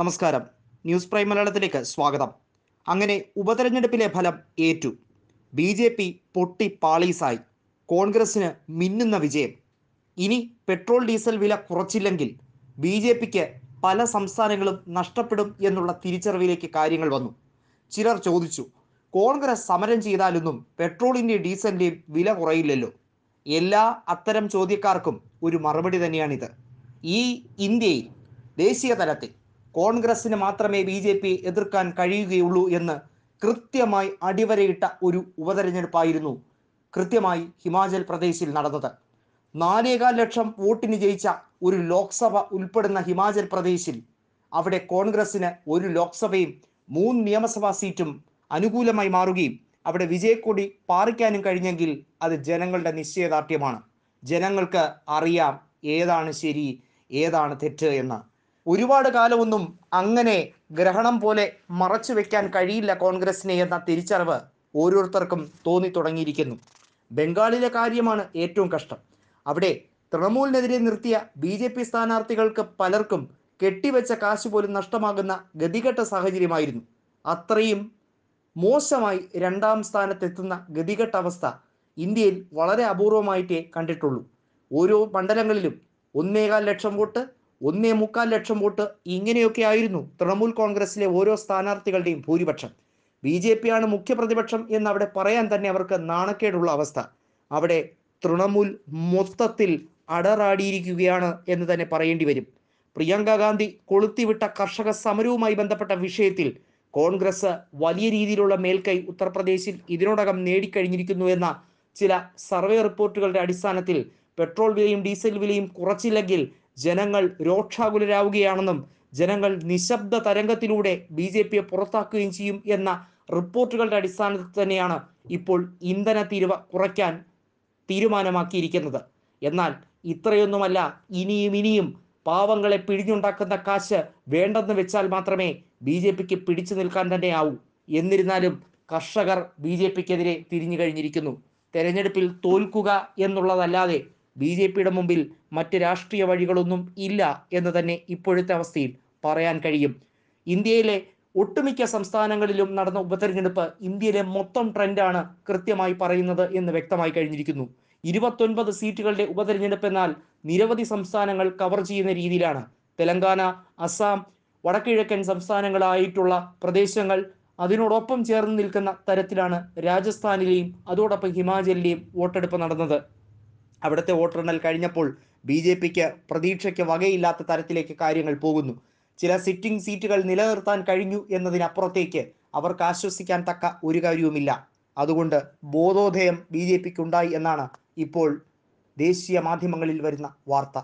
നമസ്കാരം news prime മലയാളത്തിലേക്ക് സ്വാഗതം അങ്ങനെ ഉപതെരഞ്ഞെടുപ്പിലെ ഫലം ഏറ്റു ബി ജെ പി പൊട്ടി പാളീസായി കോൺഗ്രസിന് മിന്നുന്ന വിജയം ഇനി പെട്രോൾ ഡീസൽ വില കുറച്ചില്ലെങ്കിൽ ബി ജെ പിക്ക് പല സംസ്ഥാനങ്ങളും നഷ്ടപ്പെടും എന്നുള്ള തിരിച്ചറിവിലേക്ക് കാര്യങ്ങൾ വന്നു ചിലർ ചോദിച്ചു കോൺഗ്രസ് സമരം ചെയ്താലൊന്നും പെട്രോളിൻ്റെയും ഡീസലിൻ്റെയും വില കുറയില്ലല്ലോ എല്ലാ അത്തരം ചോദ്യക്കാർക്കും ഒരു മറുപടി തന്നെയാണിത് ഈ ഇന്ത്യയിൽ ദേശീയ തലത്തിൽ കോൺഗ്രസിന് മാത്രമേ ബി ജെ പി എതിർക്കാൻ കഴിയുകയുള്ളൂ എന്ന് കൃത്യമായി അടിവരയിട്ട ഒരു ഉപതെരഞ്ഞെടുപ്പായിരുന്നു കൃത്യമായി ഹിമാചൽ പ്രദേശിൽ നടന്നത് നാലേകാൽ ലക്ഷം വോട്ടിന് ജയിച്ച ഒരു ലോക്സഭ ഉൾപ്പെടുന്ന ഹിമാചൽ പ്രദേശിൽ അവിടെ കോൺഗ്രസിന് ഒരു ലോക്സഭയും മൂന്ന് നിയമസഭാ സീറ്റും അനുകൂലമായി മാറുകയും അവിടെ വിജയക്കൊടി പാറിക്കാനും കഴിഞ്ഞെങ്കിൽ അത് ജനങ്ങളുടെ നിശ്ചയദാർഢ്യമാണ് ജനങ്ങൾക്ക് അറിയാം ഏതാണ് ശരി ഏതാണ് തെറ്റ് എന്ന് ഒരുപാട് കാലമൊന്നും അങ്ങനെ ഗ്രഹണം പോലെ മറച്ചു വെക്കാൻ കഴിയില്ല കോൺഗ്രസിനെ എന്ന തിരിച്ചറിവ് ഓരോരുത്തർക്കും തോന്നി തുടങ്ങിയിരിക്കുന്നു ബംഗാളിലെ കാര്യമാണ് ഏറ്റവും കഷ്ടം അവിടെ തൃണമൂലിനെതിരെ നിർത്തിയ ബി ജെ പി സ്ഥാനാർത്ഥികൾക്ക് പലർക്കും കെട്ടിവെച്ച കാശ് പോലും നഷ്ടമാകുന്ന ഗതികെട്ട സാഹചര്യമായിരുന്നു അത്രയും മോശമായി രണ്ടാം സ്ഥാനത്തെത്തുന്ന ഗതികെട്ട അവസ്ഥ ഇന്ത്യയിൽ വളരെ അപൂർവമായിട്ടേ കണ്ടിട്ടുള്ളൂ ഓരോ മണ്ഡലങ്ങളിലും ഒന്നേകാൽ ലക്ഷം വോട്ട് ഒന്നേ മുക്കാൽ ലക്ഷം വോട്ട് ഇങ്ങനെയൊക്കെ ആയിരുന്നു തൃണമൂൽ കോൺഗ്രസിലെ ഓരോ സ്ഥാനാർത്ഥികളുടെയും ഭൂരിപക്ഷം ബി ജെ പിയാണ് മുഖ്യപ്രതിപക്ഷം എന്ന് അവിടെ പറയാൻ തന്നെ അവർക്ക് നാണക്കേടുള്ള അവസ്ഥ അവിടെ തൃണമൂൽ മൊത്തത്തിൽ അടറാടിയിരിക്കുകയാണ് എന്ന് തന്നെ പറയേണ്ടി വരും പ്രിയങ്ക ഗാന്ധി കൊളുത്തിവിട്ട കർഷക സമരവുമായി ബന്ധപ്പെട്ട വിഷയത്തിൽ കോൺഗ്രസ് വലിയ രീതിയിലുള്ള മേൽക്കൈ ഉത്തർപ്രദേശിൽ ഇതിനോടകം നേടിക്കഴിഞ്ഞിരിക്കുന്നു എന്ന ചില സർവേ റിപ്പോർട്ടുകളുടെ അടിസ്ഥാനത്തിൽ പെട്രോൾ വിലയും ഡീസൽ വിലയും കുറച്ചില്ലെങ്കിൽ ജനങ്ങൾ രോക്ഷാകുലരാകുകയാണെന്നും ജനങ്ങൾ നിശബ്ദ തരംഗത്തിലൂടെ ബി ജെ പിയെ പുറത്താക്കുകയും ചെയ്യും എന്ന റിപ്പോർട്ടുകളുടെ അടിസ്ഥാനത്തിൽ തന്നെയാണ് ഇപ്പോൾ ഇന്ധന തീരുവ കുറയ്ക്കാൻ തീരുമാനമാക്കിയിരിക്കുന്നത് എന്നാൽ ഇത്രയൊന്നുമല്ല ഇനിയും ഇനിയും പാവങ്ങളെ പിഴിഞ്ഞുണ്ടാക്കുന്ന കാശ് വേണ്ടെന്ന് വെച്ചാൽ മാത്രമേ ബി ജെ പിക്ക് പിടിച്ചു നിൽക്കാൻ തന്നെ ആവൂ എന്നിരുന്നാലും കർഷകർ ബി ജെ പിക്കെതിരെ തിരിഞ്ഞു കഴിഞ്ഞിരിക്കുന്നു തെരഞ്ഞെടുപ്പിൽ തോൽക്കുക എന്നുള്ളതല്ലാതെ ബി ജെ പിയുടെ മുമ്പിൽ മറ്റ് രാഷ്ട്രീയ വഴികളൊന്നും ഇല്ല എന്ന് തന്നെ ഇപ്പോഴത്തെ അവസ്ഥയിൽ പറയാൻ കഴിയും ഇന്ത്യയിലെ ഒട്ടുമിക്ക സംസ്ഥാനങ്ങളിലും നടന്ന ഉപതെരഞ്ഞെടുപ്പ് ഇന്ത്യയിലെ മൊത്തം ട്രെൻഡാണ് കൃത്യമായി പറയുന്നത് എന്ന് വ്യക്തമായി കഴിഞ്ഞിരിക്കുന്നു ഇരുപത്തൊൻപത് സീറ്റുകളുടെ ഉപതെരഞ്ഞെടുപ്പ് എന്നാൽ നിരവധി സംസ്ഥാനങ്ങൾ കവർ ചെയ്യുന്ന രീതിയിലാണ് തെലങ്കാന അസാം വടക്കിഴക്കൻ സംസ്ഥാനങ്ങളായിട്ടുള്ള പ്രദേശങ്ങൾ അതിനോടൊപ്പം ചേർന്ന് നിൽക്കുന്ന തരത്തിലാണ് രാജസ്ഥാനിലെയും അതോടൊപ്പം ഹിമാചലിലെയും വോട്ടെടുപ്പ് നടന്നത് അവിടുത്തെ വോട്ടെണ്ണൽ കഴിഞ്ഞപ്പോൾ ബി ജെ പിക്ക് പ്രതീക്ഷയ്ക്ക് വകയില്ലാത്ത തരത്തിലേക്ക് കാര്യങ്ങൾ പോകുന്നു ചില സിറ്റിംഗ് സീറ്റുകൾ നിലനിർത്താൻ കഴിഞ്ഞു എന്നതിനപ്പുറത്തേക്ക് അവർക്ക് ആശ്വസിക്കാൻ തക്ക ഒരു കാര്യവുമില്ല അതുകൊണ്ട് ബോധോദയം ബി ജെ പിക്ക് ഉണ്ടായി എന്നാണ് ഇപ്പോൾ ദേശീയ മാധ്യമങ്ങളിൽ വരുന്ന വാർത്ത